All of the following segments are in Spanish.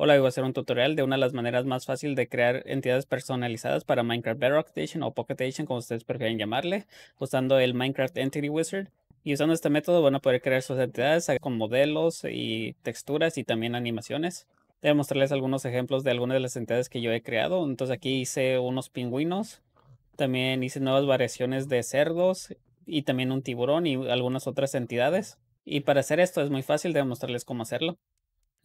Hola, hoy voy a hacer un tutorial de una de las maneras más fácil de crear entidades personalizadas para Minecraft Bedrock Edition o Pocket Edition, como ustedes prefieren llamarle, usando el Minecraft Entity Wizard. Y usando este método van a poder crear sus entidades eh, con modelos y texturas y también animaciones. Voy mostrarles algunos ejemplos de algunas de las entidades que yo he creado. Entonces aquí hice unos pingüinos, también hice nuevas variaciones de cerdos y también un tiburón y algunas otras entidades. Y para hacer esto es muy fácil, de mostrarles cómo hacerlo.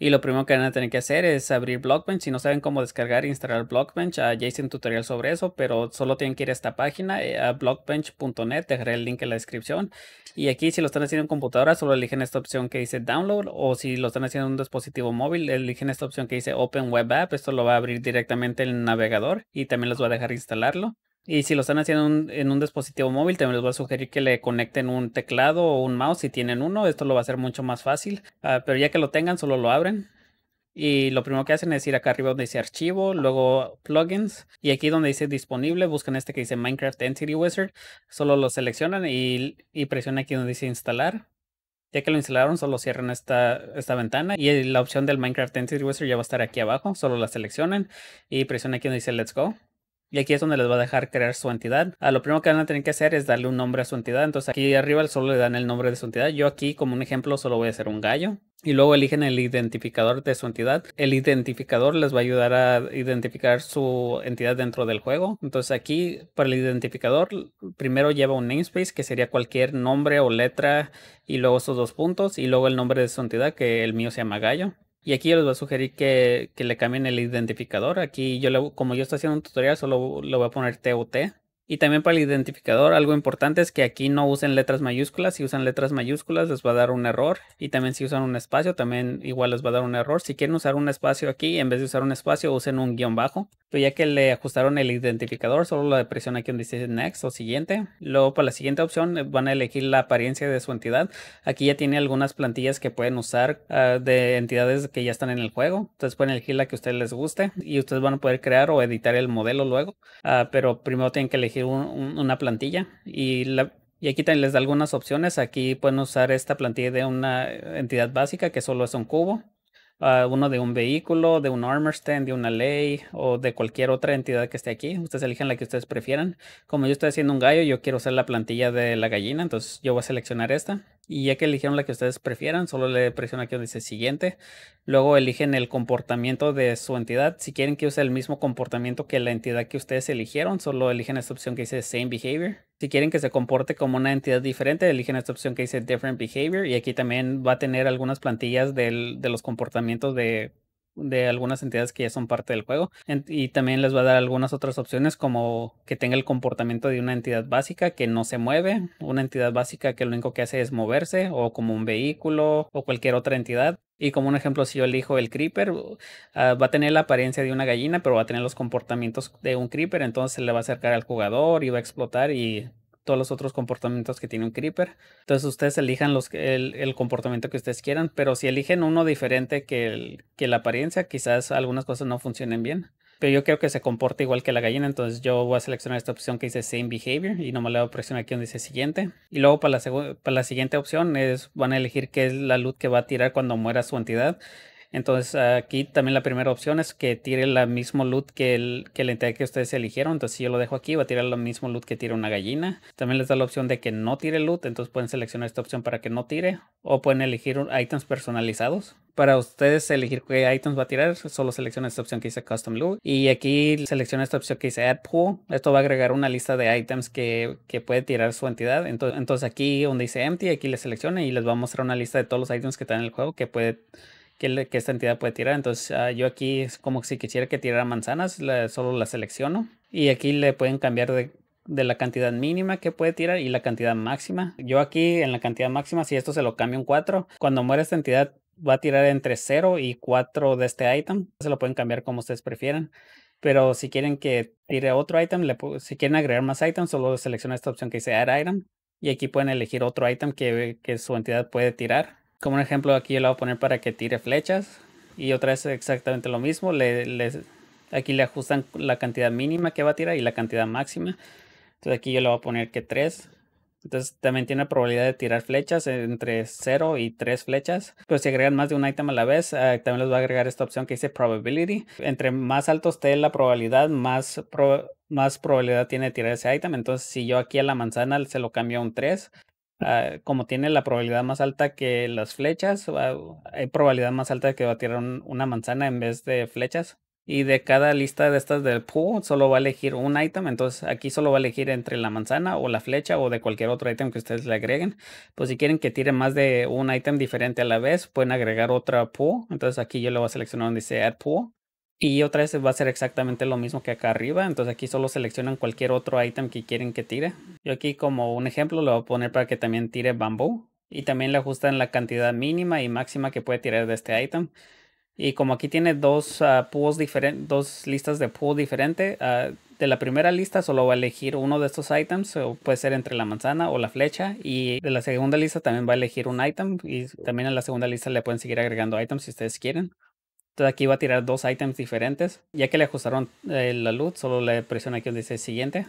Y lo primero que van a tener que hacer es abrir Blockbench. Si no saben cómo descargar e instalar Blockbench, hay ah, un tutorial sobre eso, pero solo tienen que ir a esta página, eh, a blockbench.net. Dejaré el link en la descripción. Y aquí, si lo están haciendo en computadora, solo eligen esta opción que dice Download. O si lo están haciendo en un dispositivo móvil, eligen esta opción que dice Open Web App. Esto lo va a abrir directamente el navegador y también les va a dejar instalarlo. Y si lo están haciendo en un dispositivo móvil, también les voy a sugerir que le conecten un teclado o un mouse si tienen uno. Esto lo va a hacer mucho más fácil. Ah, pero ya que lo tengan, solo lo abren. Y lo primero que hacen es ir acá arriba donde dice archivo, luego plugins. Y aquí donde dice disponible, buscan este que dice Minecraft Entity Wizard. Solo lo seleccionan y, y presionan aquí donde dice instalar. Ya que lo instalaron, solo cierran esta, esta ventana y la opción del Minecraft Entity Wizard ya va a estar aquí abajo. Solo la seleccionan y presionan aquí donde dice Let's Go. Y aquí es donde les va a dejar crear su entidad. A ah, lo primero que van a tener que hacer es darle un nombre a su entidad. Entonces aquí arriba solo le dan el nombre de su entidad. Yo aquí como un ejemplo solo voy a hacer un gallo. Y luego eligen el identificador de su entidad. El identificador les va a ayudar a identificar su entidad dentro del juego. Entonces aquí para el identificador primero lleva un namespace que sería cualquier nombre o letra y luego esos dos puntos y luego el nombre de su entidad que el mío se llama gallo. Y aquí yo les voy a sugerir que, le cambien el identificador. Aquí yo, como yo estoy haciendo un tutorial, solo le voy a poner TOT. Y también para el identificador, algo importante es que aquí no usen letras mayúsculas. Si usan letras mayúsculas les va a dar un error. Y también si usan un espacio, también igual les va a dar un error. Si quieren usar un espacio aquí, en vez de usar un espacio, usen un guión bajo. Pues ya que le ajustaron el identificador, solo la presión aquí donde dice next o siguiente. Luego para la siguiente opción eh, van a elegir la apariencia de su entidad. Aquí ya tiene algunas plantillas que pueden usar ah, de entidades que ya están en el juego. Entonces pueden elegir la que a ustedes les guste y ustedes van a poder crear o editar el modelo luego. Ah, pero primero tienen que elegir una plantilla y aquí también les da algunas opciones. Aquí pueden usar esta plantilla de una entidad básica que solo es un cubo uno de un vehículo, de un armor stand, de una ley o de cualquier otra entidad que esté aquí. Ustedes eligen la que ustedes prefieran. Como yo estoy haciendo un gallo, yo quiero usar la plantilla de la gallina, entonces yo voy a seleccionar esta. Y ya que eligieron la que ustedes prefieran, solo le presiona aquí donde dice siguiente. Luego eligen el comportamiento de su entidad. Si quieren que use el mismo comportamiento que la entidad que ustedes eligieron, solo eligen esta opción que dice same behavior si quieren que se comporte como una entidad diferente, eligen esta opción que dice Different Behavior y aquí también va a tener algunas plantillas de los comportamientos de, algunas entidades que ya son parte del juego y también les va a dar algunas otras opciones como que tenga el comportamiento de una entidad básica que no se mueve, una entidad básica que lo único que hace es moverse o como un vehículo o cualquier otra entidad y como un ejemplo, si yo elijo el creeper, uh, ah, va a tener la apariencia de una gallina, pero va a tener los comportamientos de un creeper, entonces se le va a acercar al jugador y va a explotar y todos los otros comportamientos que tiene un creeper. Entonces ustedes elijan el, comportamiento que ustedes quieran, pero si eligen uno diferente que la apariencia, quizás algunas cosas no funcionen bien pero yo creo que se comporta igual que la gallina, entonces yo voy a seleccionar esta opción que dice Same Behavior y nomás le voy a presionar aquí donde dice siguiente. Y luego para la, siguiente opción es, van a elegir qué es la luz que va a tirar cuando muera su entidad. Entonces aquí también la primera opción es que tire el mismo loot que, el, que la entidad que ustedes eligieron. Entonces si yo lo dejo aquí va a tirar el mismo loot que tira una gallina. También les da la opción de que no tire loot. Entonces pueden seleccionar esta opción para que no tire. O pueden elegir ítems personalizados. Para ustedes elegir qué items va a tirar, solo selecciona esta opción que dice Custom Loot. Y aquí selecciona esta opción que dice Add Pool. Esto va a agregar una lista de items que, que puede tirar su entidad. Entonces, entonces, aquí donde dice Empty, aquí le selecciona y les va a mostrar una lista de todos los items que están en el juego que puede que, esta entidad puede tirar. Entonces ah, yo aquí es como si quisiera que tirara manzanas, solo la selecciono. Y aquí le pueden cambiar de, la cantidad mínima que puede tirar y la cantidad máxima. Yo aquí en la cantidad máxima, si esto se lo cambio en 4, cuando muere esta entidad va a tirar entre 0 y 4 de este item. Se lo pueden cambiar como ustedes prefieran. Pero si quieren que tire otro item, le si quieren agregar más items, solo selecciona esta opción que dice Add Item. Y aquí pueden elegir otro item que, que su entidad puede tirar. Como un ejemplo aquí yo le voy a poner para que tire flechas. Y otra vez exactamente lo mismo. Le, aquí le ajustan la cantidad mínima que va a tirar y la cantidad máxima. Entonces aquí yo le voy a poner que 3. Entonces también tiene probabilidad de tirar flechas entre 0 y 3 flechas. Pero si agregan más de un item a la vez, ah, también les va a agregar esta opción que dice probability. Entre más alto esté la probabilidad, más, más probabilidad tiene de tirar ese item. Entonces si yo aquí a la manzana se lo cambio a un 3, Ah, como tiene la probabilidad más alta que las flechas, hay probabilidad más alta de que va a tirar una manzana en vez de flechas. Y de cada lista de estas del pool solo va a elegir un item, entonces aquí solo va a elegir entre la manzana o la flecha o de cualquier otro item que ustedes le agreguen. Pues si quieren que tire más de un item diferente a la vez, pueden agregar otra pool. Entonces aquí yo lo voy a seleccionar donde dice add pool y otra vez va a ser exactamente lo mismo que acá arriba. Entonces aquí solo seleccionan cualquier otro item que quieren que tire. Yo aquí como un ejemplo lo voy a poner para que también tire bambú. Y también le ajustan la cantidad mínima y máxima que puede tirar de este item. Y como aquí tiene dos, ah, dos listas de pool diferente, ah, de la primera lista solo va a elegir uno de estos items, puede ser entre la manzana o la flecha, y de la segunda lista también va a elegir un item, y también en la segunda lista le pueden seguir agregando items si ustedes quieren. Entonces aquí va a tirar dos items diferentes. Ya que le ajustaron eh, la luz, solo le presiona aquí donde dice siguiente.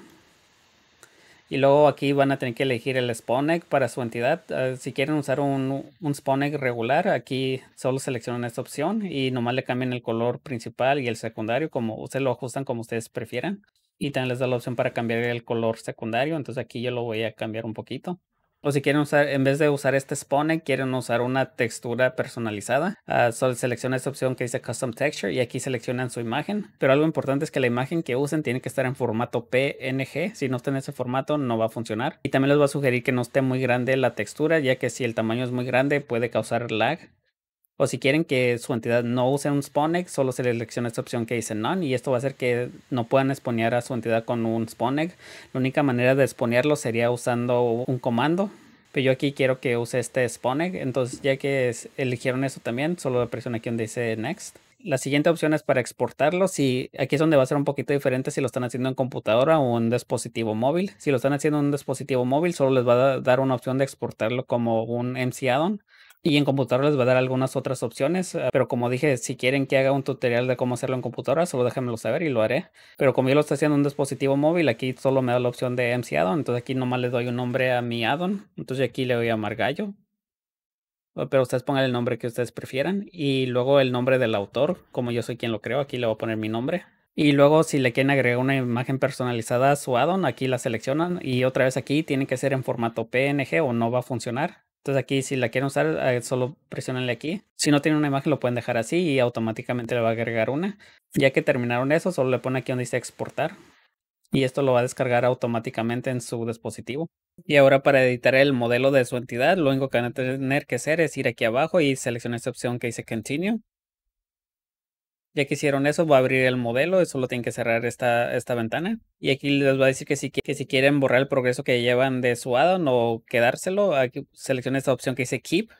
Y luego aquí van a tener que elegir el spawn para su entidad. Ah, si quieren usar un, un regular, aquí solo seleccionan esta opción y nomás le cambian el color principal y el secundario, como ustedes lo ajustan como ustedes prefieran. Y también les da la opción para cambiar el color secundario. Entonces aquí yo lo voy a cambiar un poquito. O si quieren usar, en vez de usar este Spawner, quieren usar una textura personalizada. Ah, solo selecciona esta opción que dice Custom Texture y aquí seleccionan su imagen. Pero algo importante es que la imagen que usen tiene que estar en formato PNG. Si no está en ese formato, no va a funcionar. Y también les va a sugerir que no esté muy grande la textura, ya que si el tamaño es muy grande puede causar lag. O si quieren que su entidad no use un SpawnEgg, solo se le selecciona esta opción que dice None. Y esto va a hacer que no puedan exponer a su entidad con un SpawnEgg. La única manera de exponerlo sería usando un comando. Pero pues yo aquí quiero que use este SpawnEgg. Entonces ya que eligieron eso también, solo presiona aquí donde dice Next. La siguiente opción es para exportarlo. Si aquí es donde va a ser un poquito diferente si lo están haciendo en computadora o en dispositivo móvil. Si lo están haciendo en un dispositivo móvil, solo les va a dar una opción de exportarlo como un MC add-on. Y en computadora les va a dar algunas otras opciones, eh, pero como dije, si quieren que haga un tutorial de cómo hacerlo en computadora, solo déjenmelo saber y lo haré. Pero como yo lo estoy haciendo en un dispositivo móvil, aquí solo me da la opción de MC addon, entonces aquí nomás le doy un nombre a mi addon, entonces aquí le voy a llamar eh, Pero ustedes pongan el nombre que ustedes prefieran y luego el nombre del autor, como yo soy quien lo creo, aquí le voy a poner mi nombre. Y luego si le quieren agregar una imagen personalizada a su addon, aquí la seleccionan y otra vez aquí tiene que ser en formato PNG o no va a funcionar. Entonces aquí si la quieren usar, eh, solo presionenle aquí. Si no tienen una imagen lo pueden dejar así y automáticamente le va a agregar una. Ya que terminaron eso, solo le ponen aquí donde dice exportar. Y esto lo va a descargar automáticamente en su dispositivo. Y ahora para editar el modelo de su entidad, lo único que van a tener que hacer es ir aquí abajo y seleccionar esta opción que dice Continue. Ya que hicieron eso, va a abrir el modelo eso solo tienen que cerrar esta, esta ventana. Y aquí les va a decir que si, que si quieren borrar el progreso que llevan de su addon o quedárselo, aquí selecciona esta opción que dice Keep.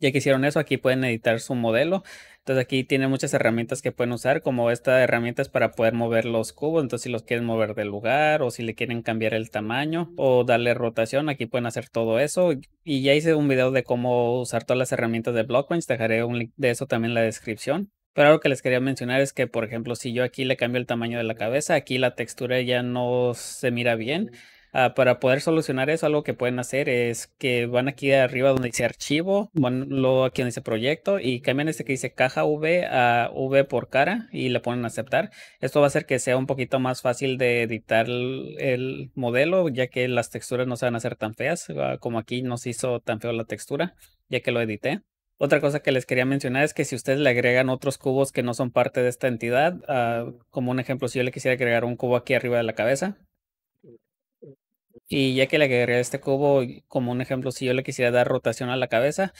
Ya que hicieron eso, aquí pueden editar su modelo. Entonces aquí tienen muchas herramientas que pueden usar, como esta herramienta es para poder mover los cubos. Entonces si los quieren mover del lugar o si le quieren cambiar el tamaño o darle rotación, aquí pueden hacer todo eso. Y ya hice un video de cómo usar todas las herramientas de Blockbench. Dejaré un link de eso también en la descripción. Pero algo que les quería mencionar es que, por ejemplo, si yo aquí le cambio el tamaño de la cabeza, aquí la textura ya no se mira bien. Ah, para poder solucionar eso, algo que pueden hacer es que van aquí arriba donde dice archivo, van luego aquí donde dice proyecto y cambian este que dice caja V a V por cara y le ponen aceptar. Esto va a hacer que sea un poquito más fácil de editar el, modelo, ya que las texturas no se van a hacer tan feas, ah, como aquí no se hizo tan feo la textura, ya que lo edité. Otra cosa que les quería mencionar es que si ustedes le agregan otros cubos que no son parte de esta entidad, ah, como un ejemplo, si yo le quisiera agregar un cubo aquí arriba de la cabeza, y ya que le agregué este cubo, como un ejemplo, si yo le quisiera dar rotación a la cabeza,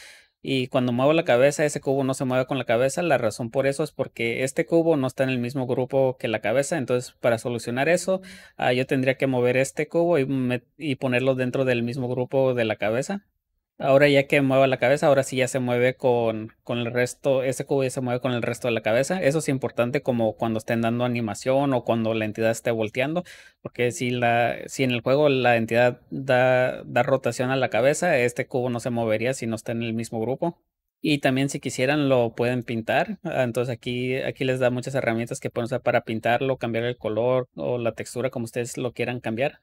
y cuando muevo la cabeza, ese cubo no se mueve con la cabeza. La razón por eso es porque este cubo no está en el mismo grupo que la cabeza. Entonces, para solucionar eso, ah, yo tendría que mover este cubo y ponerlo dentro del mismo grupo de la cabeza. Ahora ya que mueva la cabeza, ahora sí ya se mueve con, el resto, ese cubo ya se mueve con el resto de la cabeza. Eso es importante como cuando estén dando animación o cuando la entidad esté volteando, porque si, la, si en el juego la entidad da, da rotación a la cabeza, este cubo no se movería si no está en el mismo grupo. Y también si quisieran lo pueden pintar. Ah, entonces aquí, aquí les da muchas herramientas que pueden usar para pintarlo, cambiar el color o la textura como ustedes lo quieran cambiar.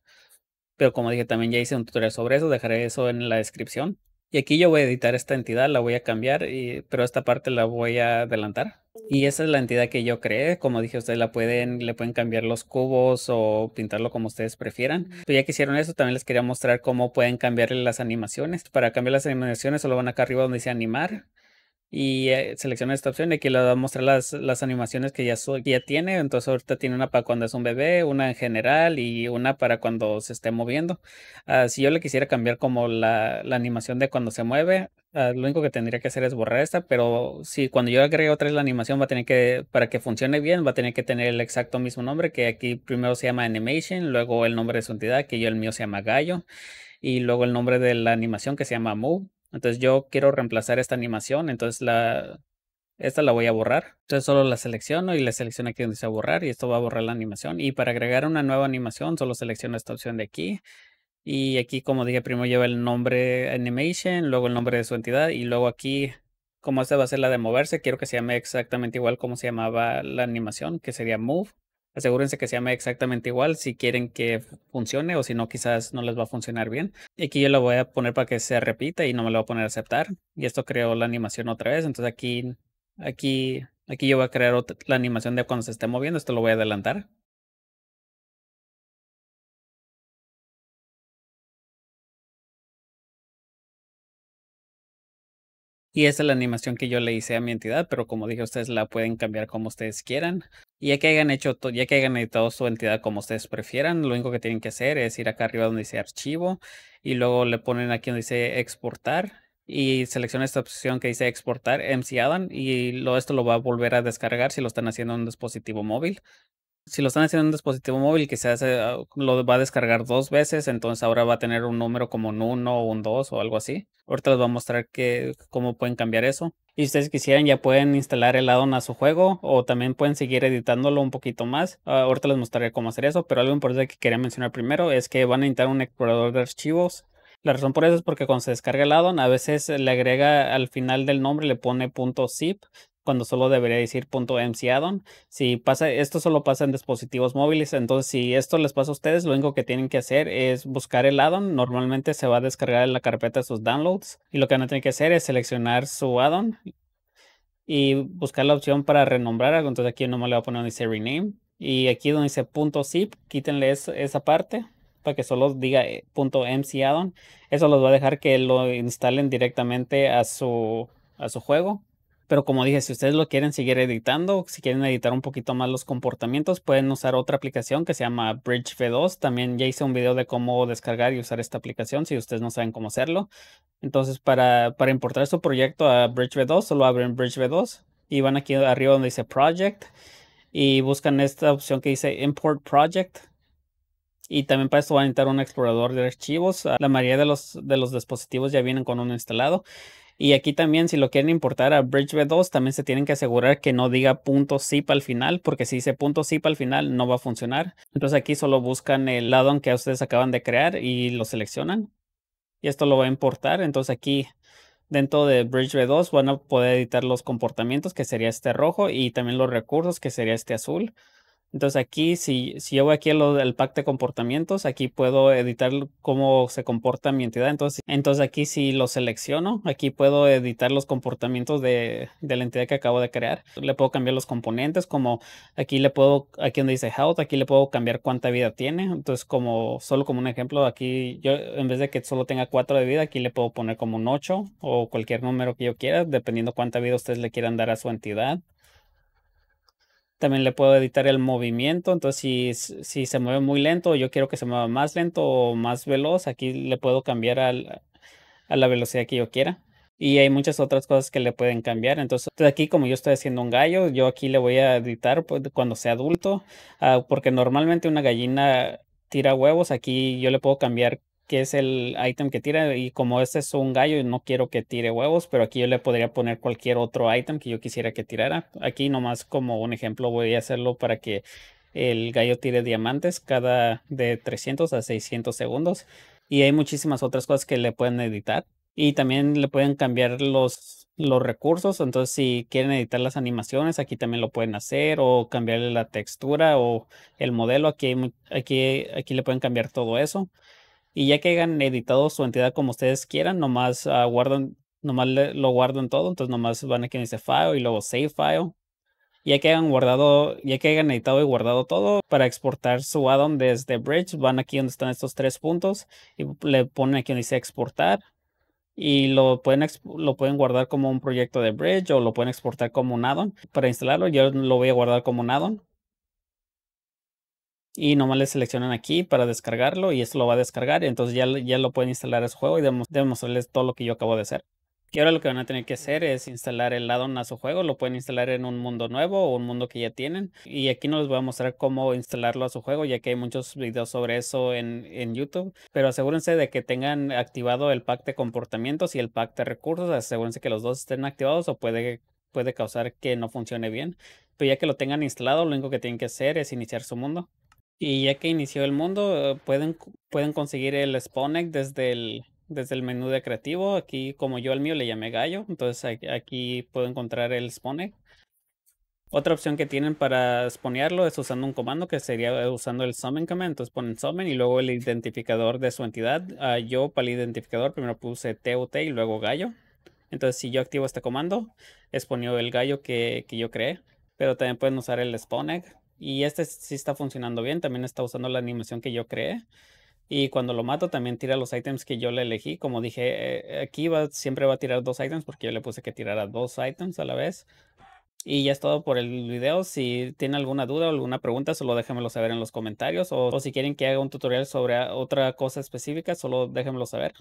Pero como dije, también ya hice un tutorial sobre eso, dejaré eso en la descripción. Y aquí yo voy a editar esta entidad, la voy a cambiar, y, pero esta parte la voy a adelantar. Y esa es la entidad que yo creé. Como dije, ustedes la pueden, le pueden cambiar los cubos o pintarlo como ustedes prefieran. Pero ya que hicieron eso, también les quería mostrar cómo pueden cambiarle las animaciones. Para cambiar las animaciones, solo van acá arriba donde dice animar y eh, selecciona esta opción y aquí le va a mostrar las, las animaciones que ya, ya tiene. Entonces ahorita tiene una para cuando es un bebé, una en general y una para cuando se esté moviendo. Ah, si yo le quisiera cambiar como la, animación de cuando se mueve, ah, lo único que tendría que hacer es borrar esta, pero si cuando yo agregue otra vez la animación va a tener que, para que funcione bien, va a tener que tener el exacto mismo nombre, que aquí primero se llama Animation, luego el nombre de su entidad, que yo el mío se llama Gallo, y luego el nombre de la animación que se llama Move entonces yo quiero reemplazar esta animación, entonces la, esta la voy a borrar. Entonces solo la selecciono y la selecciono aquí donde dice borrar y esto va a borrar la animación. Y para agregar una nueva animación solo selecciono esta opción de aquí. Y aquí como dije primero lleva el nombre animation, luego el nombre de su entidad y luego aquí como esta va a ser la de moverse, quiero que se llame exactamente igual como se llamaba la animación, que sería move. Asegúrense que se llame exactamente igual si quieren que funcione o si no, quizás no les va a funcionar bien. Y aquí yo lo voy a poner para que se repita y no me lo voy a poner a aceptar. Y esto creó la animación otra vez. Entonces aquí, aquí, aquí yo voy a crear la animación de cuando se esté moviendo. Esto lo voy a adelantar. Y esa es la animación que yo le hice a mi entidad, pero como dije, ustedes la pueden cambiar como ustedes quieran. Y ya que hayan hecho, ya que hayan editado su entidad como ustedes prefieran, lo único que tienen que hacer es ir acá arriba donde dice archivo y luego le ponen aquí donde dice exportar y selecciona esta opción que dice exportar MC Adam y lo, esto lo va a volver a descargar si lo están haciendo en un dispositivo móvil si lo están haciendo en un dispositivo móvil, hace. Ah, lo va a descargar dos veces, entonces ahora va a tener un número como un 1 o un 2 o algo así. Ahorita les voy a mostrar que, cómo pueden cambiar eso. Y si ustedes quisieran, ya pueden instalar el addon a su juego o también pueden seguir editándolo un poquito más. Ah, ahorita les mostraré cómo hacer eso, pero algo importante que quería mencionar primero es que van a necesitar un explorador de archivos. La razón por eso es porque cuando se descarga el addon, a veces le agrega al final del nombre, le pone .zip cuando solo debería decir .mc Si pasa, esto solo pasa en dispositivos móviles, entonces si esto les pasa a ustedes, lo único que tienen que hacer es buscar el addon. Normalmente se va a descargar en la carpeta de sus downloads y lo que van a tener que hacer es seleccionar su addon y buscar la opción para renombrar. algo Entonces aquí nomás le voy a poner donde dice rename y aquí donde dice .zip, quítenle esa parte para que solo diga eh, .mcaddon Eso los va a dejar que lo instalen directamente a su, a su juego. Pero como dije, si ustedes lo quieren seguir editando, si quieren editar un poquito más los comportamientos, pueden usar otra aplicación que se llama Bridge V2. También ya hice un video de cómo descargar y usar esta aplicación si ustedes no saben cómo hacerlo. Entonces, para, importar su proyecto a Bridge V2, solo abren Bridge V2 y van aquí arriba donde dice Project y buscan esta opción que dice Import Project. Y también para esto van a necesitar un explorador de archivos. La mayoría de los, de los dispositivos ya vienen con uno instalado. Y aquí también, si lo quieren importar a Bridge V2, también se tienen que asegurar que no diga punto .zip al final, porque si dice punto .zip al final no va a funcionar. Entonces aquí solo buscan el addon que ustedes acaban de crear y lo seleccionan. Y esto lo va a importar. Entonces aquí dentro de Bridge V2 van a poder editar los comportamientos, que sería este rojo, y también los recursos, que sería este azul. Entonces aquí, si, si yo voy aquí al pack de comportamientos, aquí puedo editar cómo se comporta mi entidad. Entonces, entonces aquí si lo selecciono, aquí puedo editar los comportamientos de, la entidad que acabo de crear. Le puedo cambiar los componentes, como aquí le puedo, aquí donde dice health, aquí le puedo cambiar cuánta vida tiene. Entonces, como solo como un ejemplo, aquí yo en vez de que solo tenga cuatro de vida, aquí le puedo poner como un ocho o cualquier número que yo quiera, dependiendo cuánta vida ustedes le quieran dar a su entidad. También le puedo editar el movimiento. Entonces, si, se mueve muy lento, yo quiero que se mueva más lento o más veloz. Aquí le puedo cambiar a la velocidad que yo quiera. Y hay muchas otras cosas que le pueden cambiar. Entonces, aquí como yo estoy haciendo un gallo, yo aquí le voy a editar pues, cuando sea adulto, ah, porque normalmente una gallina tira huevos. Aquí yo le puedo cambiar que es el item que tira. Y como este es un gallo, no quiero que tire huevos, pero aquí yo le podría poner cualquier otro item que yo quisiera que tirara. Aquí nomás como un ejemplo voy a hacerlo para que el gallo tire diamantes cada de 300 a 600 segundos. Y hay muchísimas otras cosas que le pueden editar. Y también le pueden cambiar los, los recursos. Entonces, si quieren editar las animaciones, aquí también lo pueden hacer. O cambiarle la textura o el modelo. Aquí, aquí, aquí le pueden cambiar todo eso. Y ya que hayan editado su entidad como ustedes quieran, nomás ah, guardan, nomás lo guardan todo, entonces nomás van aquí donde dice file y luego save file. Ya que hayan guardado, ya que hayan editado y guardado todo, para exportar su addon desde Bridge, van aquí donde están estos tres puntos y le ponen aquí donde dice exportar y lo pueden, lo pueden guardar como un proyecto de Bridge o lo pueden exportar como un addon. Para instalarlo, yo lo voy a guardar como un addon y nomás le seleccionan aquí para descargarlo y esto lo va a descargar. Entonces ya, ya lo pueden instalar a su juego y demostrarles todo lo que yo acabo de hacer. y ahora lo que van a tener que hacer es instalar el addon a su juego. Lo pueden instalar en un mundo nuevo o un mundo que ya tienen. Y aquí no les voy a mostrar cómo instalarlo a su juego, ya que hay muchos videos sobre eso en, en YouTube. Pero asegúrense de que tengan activado el pack de comportamientos y el pack de recursos. Asegúrense que los dos estén activados o puede, puede causar que no funcione bien. Pero ya que lo tengan instalado, lo único que tienen que hacer es iniciar su mundo. Y ya que inició el mundo, pueden, pueden conseguir el Spawn desde el, desde el menú de creativo. Aquí, como yo al mío le llamé gallo, entonces aquí puedo encontrar el Egg. Otra opción que tienen para spawnearlo es usando un comando que sería usando el summon command. Entonces ponen summon y luego el identificador de su entidad. Ah, yo para el identificador primero puse TUT y luego gallo. Entonces si yo activo este comando, spawneo el gallo que, que yo creé. Pero también pueden usar el spawn egg y este sí está funcionando bien, también está usando la animación que yo creé. Y cuando lo mato también tira los ítems que yo le elegí. Como dije, eh, eh, aquí va, siempre va a tirar dos ítems porque yo le puse que tirara dos ítems a la vez. Y ya es todo por el video. Si tienen alguna duda o alguna pregunta, solo déjenmelo saber en los comentarios. O, o si quieren que haga un tutorial sobre otra cosa específica, solo déjenmelo saber.